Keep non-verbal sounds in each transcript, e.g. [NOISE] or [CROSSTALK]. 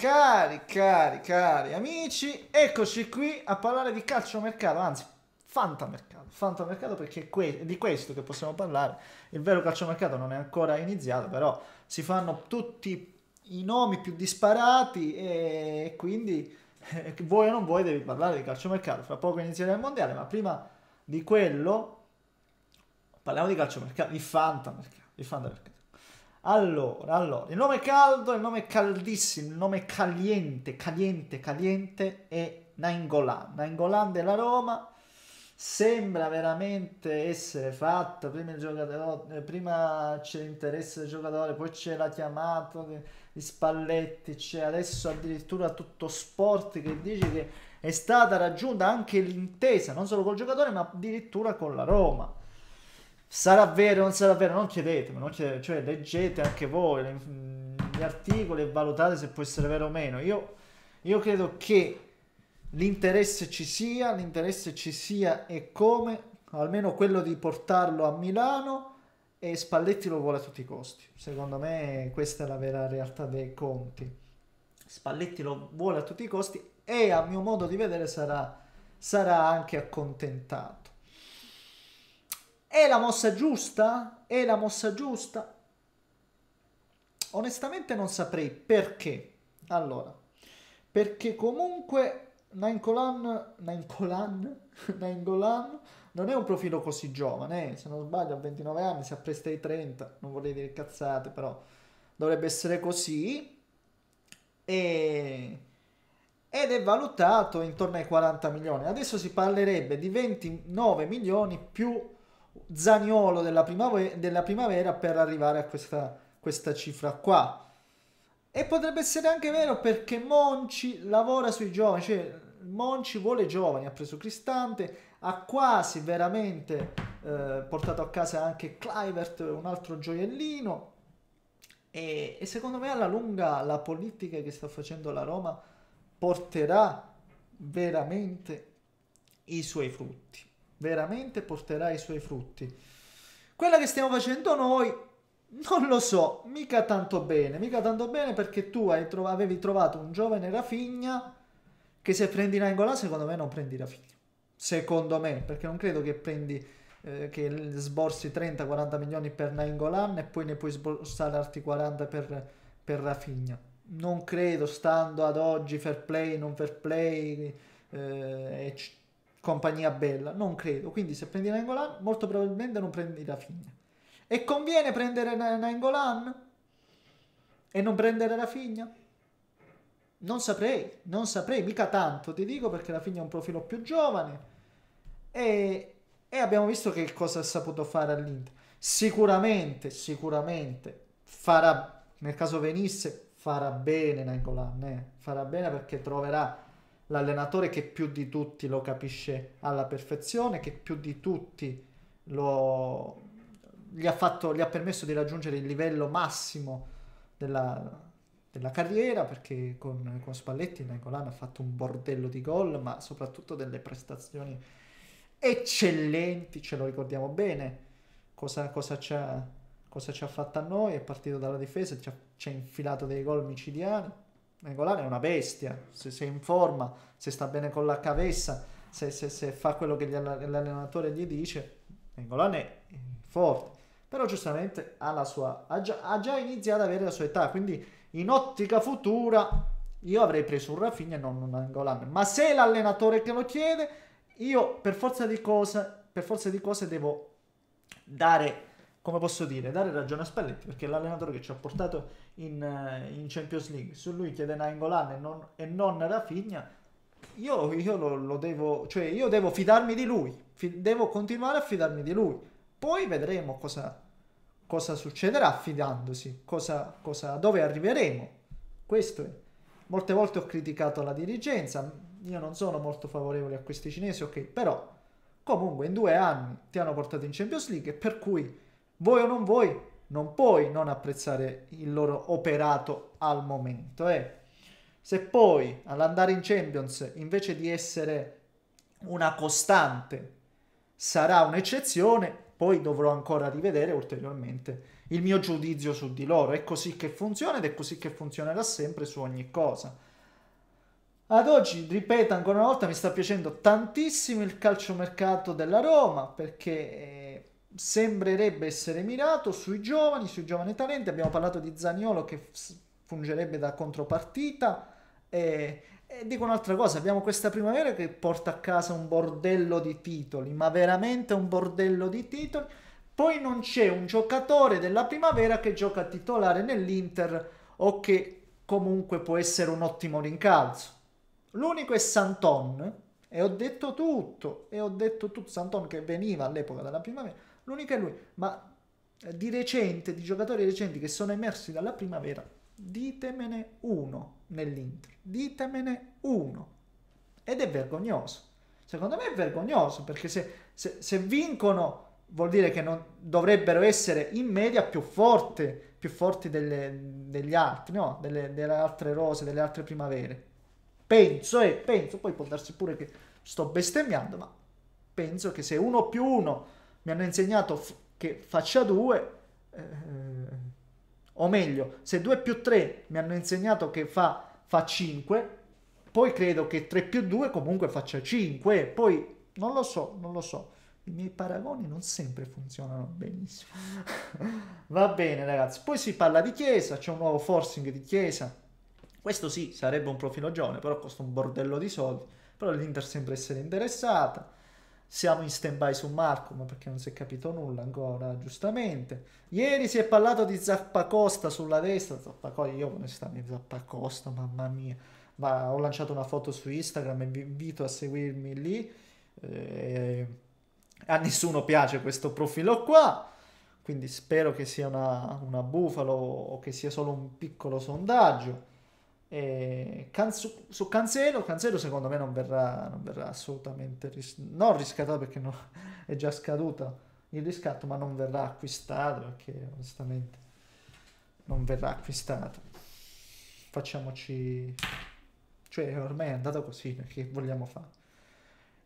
Cari, cari, cari amici, eccoci qui a parlare di calcio mercato, anzi fantamercato, fantamercato perché è que di questo che possiamo parlare. Il vero calciomercato non è ancora iniziato, però si fanno tutti i nomi più disparati e quindi eh, vuoi o non vuoi devi parlare di calciomercato. Fra poco inizierà il mondiale, ma prima di quello parliamo di calciomercato, di fantamercato, di fantamercato. Allora, allora, il nome caldo, il nome caldissimo, il nome caliente, caliente, caliente è Nainggolan. Nainggolan della Roma sembra veramente essere fatto, prima, il giocatore, eh, prima c'è l'interesse del giocatore, poi c'è la chiamata di Spalletti, c'è adesso addirittura tutto sport che dice che è stata raggiunta anche l'intesa, non solo col giocatore ma addirittura con la Roma. Sarà vero, o non sarà vero, non chiedetemi, non chiedetemi cioè leggete anche voi le, gli articoli e valutate se può essere vero o meno. Io, io credo che l'interesse ci sia, l'interesse ci sia e come, almeno quello di portarlo a Milano e Spalletti lo vuole a tutti i costi. Secondo me questa è la vera realtà dei conti. Spalletti lo vuole a tutti i costi e a mio modo di vedere sarà, sarà anche accontentato. È la mossa giusta? È la mossa giusta? Onestamente non saprei perché. Allora, perché comunque Nainggolan, Nainggolan, [LAUGHS] Nainggolan non è un profilo così giovane, eh? se non sbaglio ha 29 anni, si appresta ai 30, non vorrei dire cazzate, però dovrebbe essere così. E... Ed è valutato intorno ai 40 milioni. Adesso si parlerebbe di 29 milioni più Zaniolo della, primavera, della primavera per arrivare a questa, questa cifra qua. E potrebbe essere anche vero perché Monci lavora sui giovani, cioè Monci vuole giovani, ha preso Cristante, ha quasi veramente eh, portato a casa anche Clivert, un altro gioiellino. E, e, secondo me alla lunga la politica che sta facendo la Roma porterà veramente i suoi frutti veramente porterà i suoi frutti. Quella che stiamo facendo noi, non lo so, mica tanto bene, mica tanto bene perché tu trov avevi trovato un giovane Rafigna che se prendi Nangola secondo me non prendi Rafigna. Secondo me, perché non credo che prendi eh, che sborsi 30-40 milioni per Nangolan e poi ne puoi sborsare altri 40 per, per Rafigna. Non credo, stando ad oggi, fair play, non fair play, eh, compagnia bella, non credo. Quindi se prendi Nangolan, molto probabilmente non prendi la figlia. E conviene prendere Nangolan e non prendere la figlia? Non saprei, non saprei, mica tanto, ti dico perché la figlia è un profilo più giovane e, e abbiamo visto che cosa ha saputo fare all'Inter. Sicuramente, sicuramente farà, nel caso venisse, farà bene Nangolan, eh? farà bene perché troverà l'allenatore che più di tutti lo capisce alla perfezione, che più di tutti lo, gli, ha fatto, gli ha permesso di raggiungere il livello massimo della, della carriera perché con, con Spalletti Nainggolan ha fatto un bordello di gol ma soprattutto delle prestazioni eccellenti ce lo ricordiamo bene cosa, cosa ci ha fatto a noi è partito dalla difesa ci ha, ci ha infilato dei gol micidiani Negolano è una bestia, se, se in forma, se sta bene con la cavessa, se, se, se fa quello che gli, l'allenatore gli dice, Negolano è forte. Però giustamente ha, sua, ha, già, ha, già, iniziato ad avere la sua età, quindi in ottica futura io avrei preso un Rafinha e non un Angolan. Ma se è l'allenatore che lo chiede, io per forza di cose, per forza di cose devo dare come posso dire, dare ragione a Spalletti perché è l'allenatore che ci ha portato in, eh, in Champions League, su lui chiede Nainggolan e e non Rafinha, io, io lo, lo, devo, cioè io devo fidarmi di lui, fi, devo continuare a fidarmi di lui, poi vedremo cosa, cosa succederà fidandosi, cosa, cosa, dove arriveremo, questo è. Molte volte ho criticato la dirigenza, io non sono molto favorevole a questi cinesi, ok, però comunque in due anni ti hanno portato in Champions League per cui Vuoi o non vuoi, non puoi non apprezzare il loro operato al momento. Eh. Se poi all'andare in Champions, invece di essere una costante, sarà un'eccezione, poi dovrò ancora rivedere ulteriormente il mio giudizio su di loro. È così che funziona ed è così che funzionerà sempre su ogni cosa. Ad oggi, ripeto ancora una volta, mi sta piacendo tantissimo il calciomercato della Roma perché eh, sembrerebbe essere mirato sui giovani, sui giovani talenti. Abbiamo parlato di Zagnolo che fungerebbe da contropartita. E, e dico un'altra cosa, abbiamo questa primavera che porta a casa un bordello di titoli, ma veramente un bordello di titoli. Poi non c'è un giocatore della primavera che gioca titolare nell'Inter o che comunque può essere un ottimo rincalzo. L'unico è Santon e ho detto tutto, e ho detto tutto, Santon che veniva all'epoca della primavera l'unica è lui, ma eh, di recente, di giocatori recenti che sono emersi dalla primavera, ditemene uno nell'Inter, ditemene uno. Ed è vergognoso. Secondo me è vergognoso perché se, se, se vincono vuol dire che non, dovrebbero essere in media più, forti, più forti delle, degli altri, no? delle, delle, altre rose, delle altre primavere. Penso e penso, poi può darsi pure che sto bestemmiando, ma penso che se uno più uno mi hanno insegnato che faccia 2, eh, o meglio, se 2 più 3 mi hanno insegnato che fa, fa 5, poi credo che 3 più 2 comunque faccia 5, poi non lo so, non lo so. I miei paragoni non sempre funzionano benissimo. [LAUGHS] Va bene ragazzi, poi si parla di chiesa, c'è un nuovo forcing di chiesa. Questo sì, sarebbe un profilo giovane, però costa un bordello di soldi. Però l'Inter sembra essere interessata. Siamo in stand-by su Marco, ma perché non si è capito nulla ancora, giustamente. Ieri si è parlato di Zappacosta sulla destra, Zappacosta, io onestamente Zappacosta, mamma mia. Ma ho lanciato una foto su Instagram e vi invito a seguirmi lì. Eh, a nessuno piace questo profilo qua, quindi spero che sia una, una bufalo o che sia solo un piccolo sondaggio. E eh, can- su, su Cancelo, Cancelo secondo me non verrà, non verrà assolutamente ris- non riscattato perché no, [LAUGHS] è già scaduto il riscatto, ma non verrà acquistato perché onestamente non verrà acquistato. Facciamoci, cioè ormai è andato così, che vogliamo fare?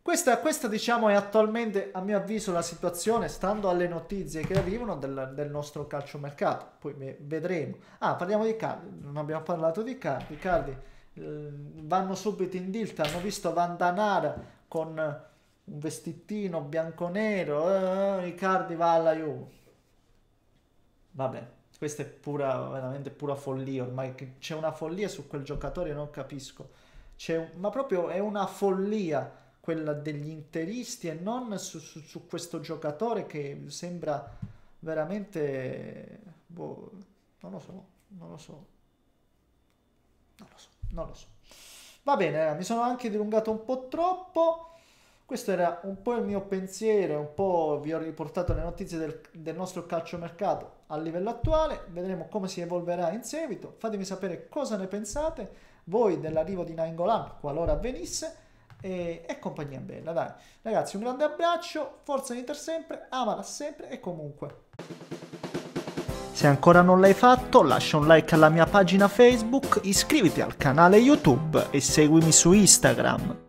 Questa, questa, diciamo è attualmente a mio avviso la situazione stando alle notizie che arrivano del, del nostro calciomercato, poi vedremo. Ah, parliamo di Cardi, non abbiamo parlato di Cardi, Cardi eh, vanno subito in tilt, hanno visto Vandanara con un vestitino bianco-nero, eh, Riccardi va alla Juve. Vabbè, questa è pura, veramente pura follia, ormai c'è una follia su quel giocatore, non capisco. Un, ma proprio è una follia quella degli interisti e non su, su, su questo giocatore che sembra veramente... Boh, non lo so, non lo so. Non lo so, non lo so. Va bene, ragazzi, mi sono anche dilungato un po' troppo. Questo era un po' il mio pensiero, un po' vi ho riportato le notizie del, del nostro calciomercato a livello attuale, vedremo come si evolverà in seguito, fatemi sapere cosa ne pensate voi dell'arrivo di Nangolan qualora avvenisse e, e compagnia bella, dai. Ragazzi, un grande abbraccio, forza Inter sempre, amala sempre e comunque. Se ancora non l'hai fatto, lascia un like alla mia pagina Facebook, iscriviti al canale YouTube e seguimi su Instagram.